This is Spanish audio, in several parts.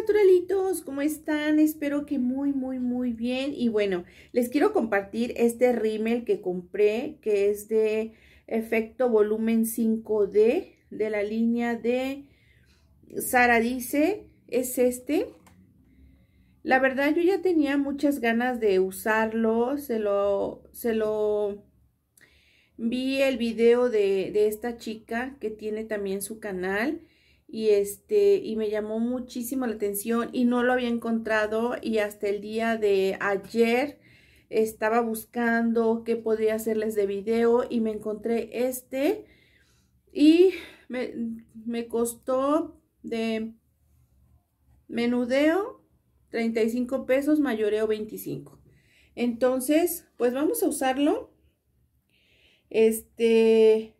naturalitos, ¿cómo están? Espero que muy, muy, muy bien. Y bueno, les quiero compartir este rímel que compré, que es de efecto volumen 5D, de la línea de Sara Dice, es este. La verdad, yo ya tenía muchas ganas de usarlo, se lo, se lo vi el video de, de esta chica que tiene también su canal, y este y me llamó muchísimo la atención y no lo había encontrado y hasta el día de ayer estaba buscando qué podría hacerles de video y me encontré este y me, me costó de menudeo 35 pesos, mayoreo 25. Entonces, pues vamos a usarlo. Este,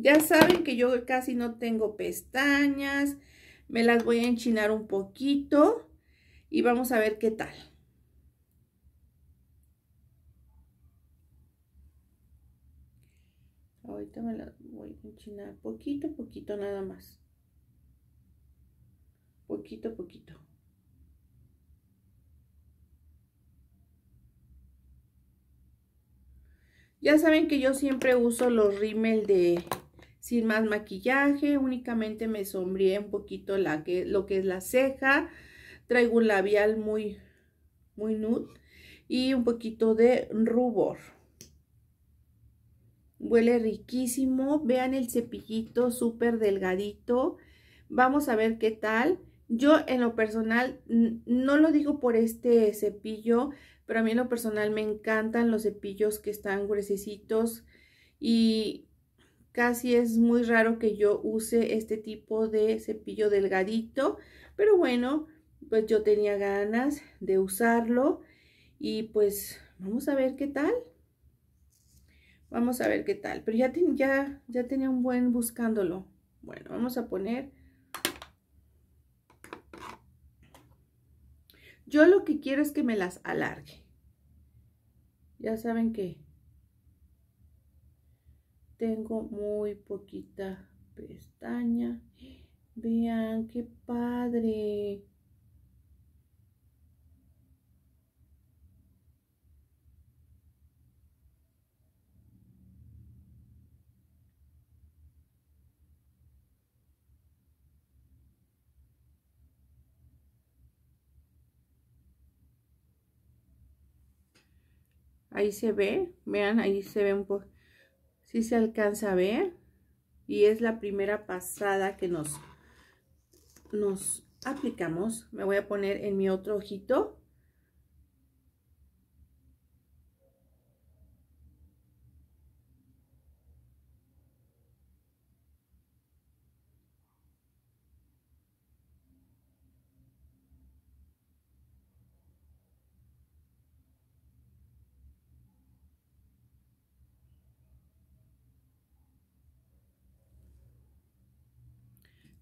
ya saben que yo casi no tengo pestañas. Me las voy a enchinar un poquito y vamos a ver qué tal. Ahorita me las voy a enchinar poquito, poquito nada más. Poquito, a poquito. Ya saben que yo siempre uso los rímel de sin más maquillaje, únicamente me sombríe un poquito la lo que es la ceja, traigo un labial muy, muy nude y un poquito de rubor. Huele riquísimo, vean el cepillito súper delgadito, vamos a ver qué tal. Yo en lo personal, no lo digo por este cepillo, pero a mí en lo personal me encantan los cepillos que están gruesecitos y Casi es muy raro que yo use este tipo de cepillo delgadito, pero bueno, pues yo tenía ganas de usarlo y pues vamos a ver qué tal. Vamos a ver qué tal, pero ya, tenía un buen buscándolo. Bueno, vamos a poner Yo lo que quiero es que me las alargue. Ya saben que tengo muy poquita pestaña. Vean qué padre. Ahí se ve, vean, ahí se ve un si se alcanza a ver y es la primera pasada que nos, nos aplicamos. Me voy a poner en mi otro ojito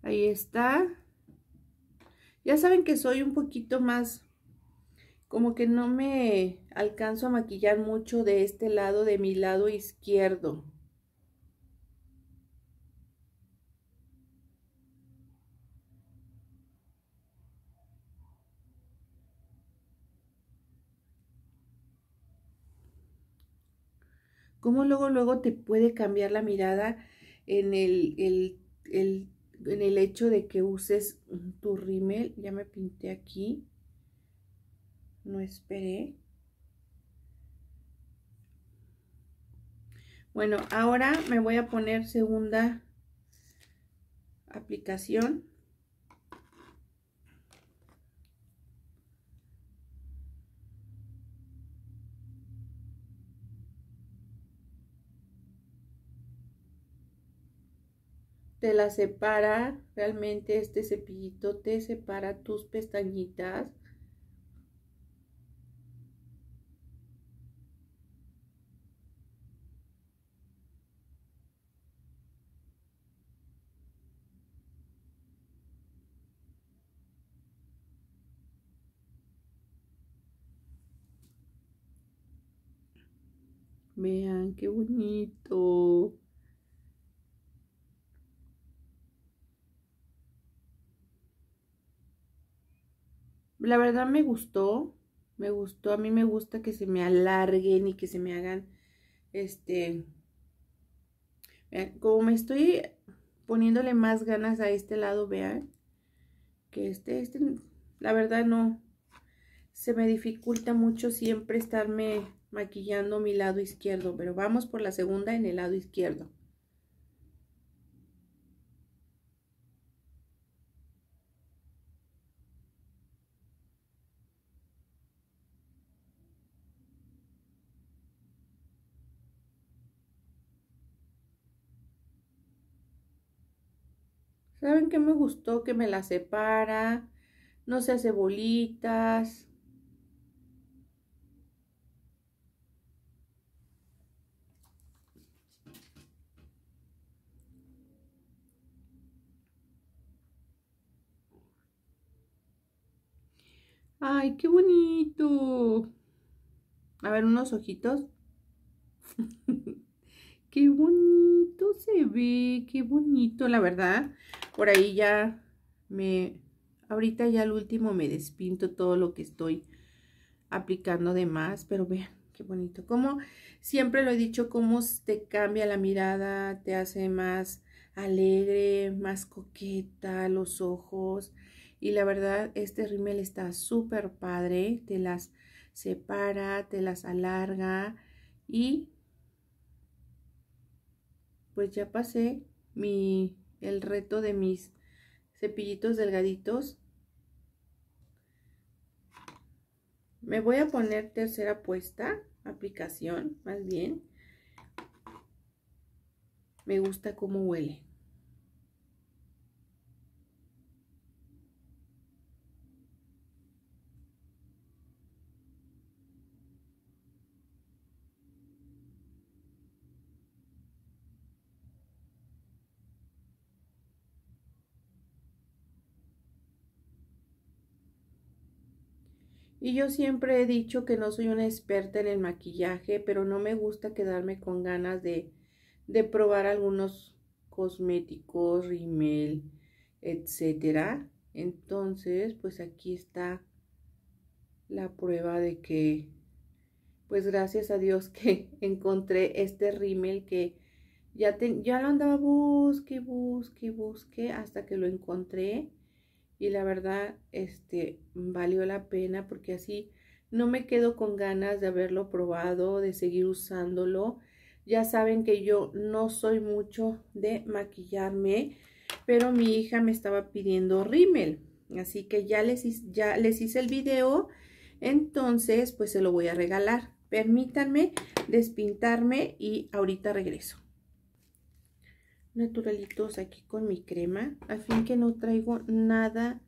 Ahí está. Ya saben que soy un poquito más, como que no me alcanzo a maquillar mucho de este lado, de mi lado izquierdo. Cómo luego, luego te puede cambiar la mirada en el, el, el en el hecho de que uses mm, tu rímel, ya me pinté aquí, no esperé. Bueno, ahora me voy a poner segunda aplicación. te la separa, realmente este cepillito te separa tus pestañitas. Vean qué bonito. la verdad me gustó, me gustó, a mí me gusta que se me alarguen y que se me hagan, este, como me estoy poniéndole más ganas a este lado, vean, que este, este, la verdad no, se me dificulta mucho siempre estarme maquillando mi lado izquierdo, pero vamos por la segunda en el lado izquierdo. ¿Saben qué me gustó? Que me la separa, no se hace bolitas. ¡Ay, qué bonito! A ver, unos ojitos. Qué bonito se ve, qué bonito, la verdad. Por ahí ya me... Ahorita ya al último me despinto todo lo que estoy aplicando de más, pero vean, qué bonito. Como siempre lo he dicho, cómo te cambia la mirada, te hace más alegre, más coqueta, los ojos. Y la verdad, este rimel está súper padre, te las separa, te las alarga y pues ya pasé mi, el reto de mis cepillitos delgaditos. Me voy a poner tercera puesta, aplicación más bien. Me gusta cómo huele. Y yo siempre he dicho que no soy una experta en el maquillaje, pero no me gusta quedarme con ganas de, probar algunos cosméticos, rimel, etc. Entonces, pues aquí está la prueba de que, pues gracias a Dios que encontré este rímel que ya, ya lo andaba busque, busque, busque hasta que lo encontré y la verdad, este, valió la pena porque así no me quedo con ganas de haberlo probado, de seguir usándolo. Ya saben que yo no soy mucho de maquillarme, pero mi hija me estaba pidiendo rímel. Así que ya les, ya les hice el video, entonces pues se lo voy a regalar. Permítanme despintarme y ahorita regreso naturalitos aquí con mi crema a fin que no traigo nada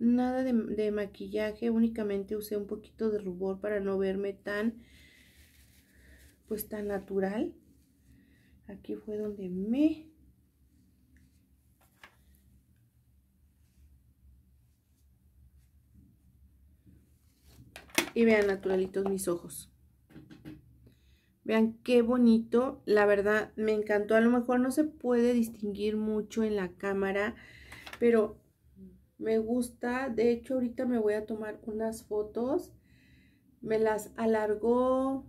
nada de, maquillaje únicamente usé un poquito de rubor para no verme tan pues tan natural aquí fue donde me y vean naturalitos mis ojos Vean qué bonito, la verdad me encantó. A lo mejor no se puede distinguir mucho en la cámara, pero me gusta. De hecho, ahorita me voy a tomar unas fotos. Me las alargó,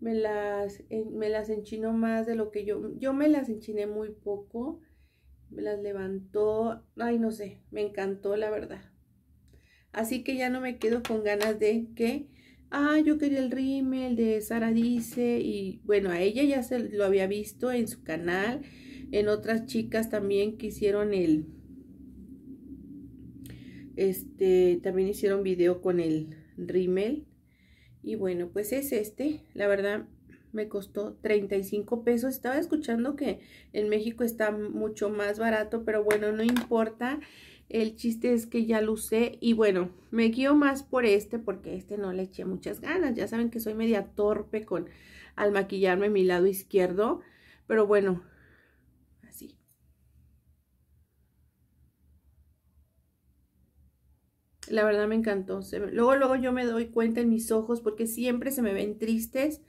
me las, me las enchinó más de lo que yo... Yo me las enchiné muy poco, me las levantó. Ay, no sé, me encantó la verdad. Así que ya no me quedo con ganas de que ah, yo quería el rímel de Sara Dice y bueno, a ella ya se lo había visto en su canal, en otras chicas también que hicieron el, este, también hicieron video con el rímel y bueno, pues es este, la verdad me costó 35 pesos, estaba escuchando que en México está mucho más barato, pero bueno, no importa, el chiste es que ya lo usé y bueno, me guío más por este porque este no le eché muchas ganas. Ya saben que soy media torpe con al maquillarme mi lado izquierdo, pero bueno, así. La verdad me encantó. luego, luego yo me doy cuenta en mis ojos porque siempre se me ven tristes.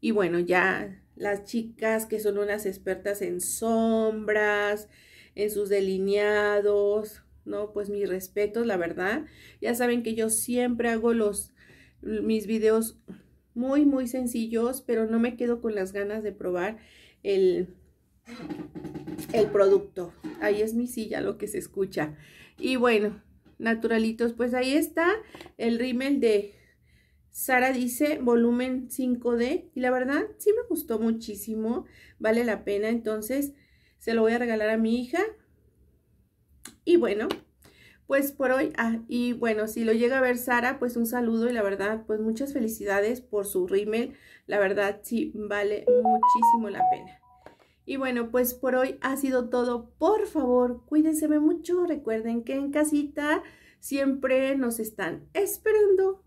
Y bueno, ya las chicas que son unas expertas en sombras, en sus delineados, no, pues mis respetos, la verdad. Ya saben que yo siempre hago los mis videos muy, muy sencillos, pero no me quedo con las ganas de probar el, el producto. Ahí es mi silla lo que se escucha. Y bueno, naturalitos, pues ahí está el rímel de Sara dice volumen 5D y la verdad sí me gustó muchísimo, vale la pena, entonces se lo voy a regalar a mi hija y bueno, pues por hoy, ah, y bueno, si lo llega a ver Sara, pues un saludo y la verdad, pues muchas felicidades por su rímel. La verdad, sí, vale muchísimo la pena. Y bueno, pues por hoy ha sido todo. Por favor, cuídense mucho. Recuerden que en casita siempre nos están esperando.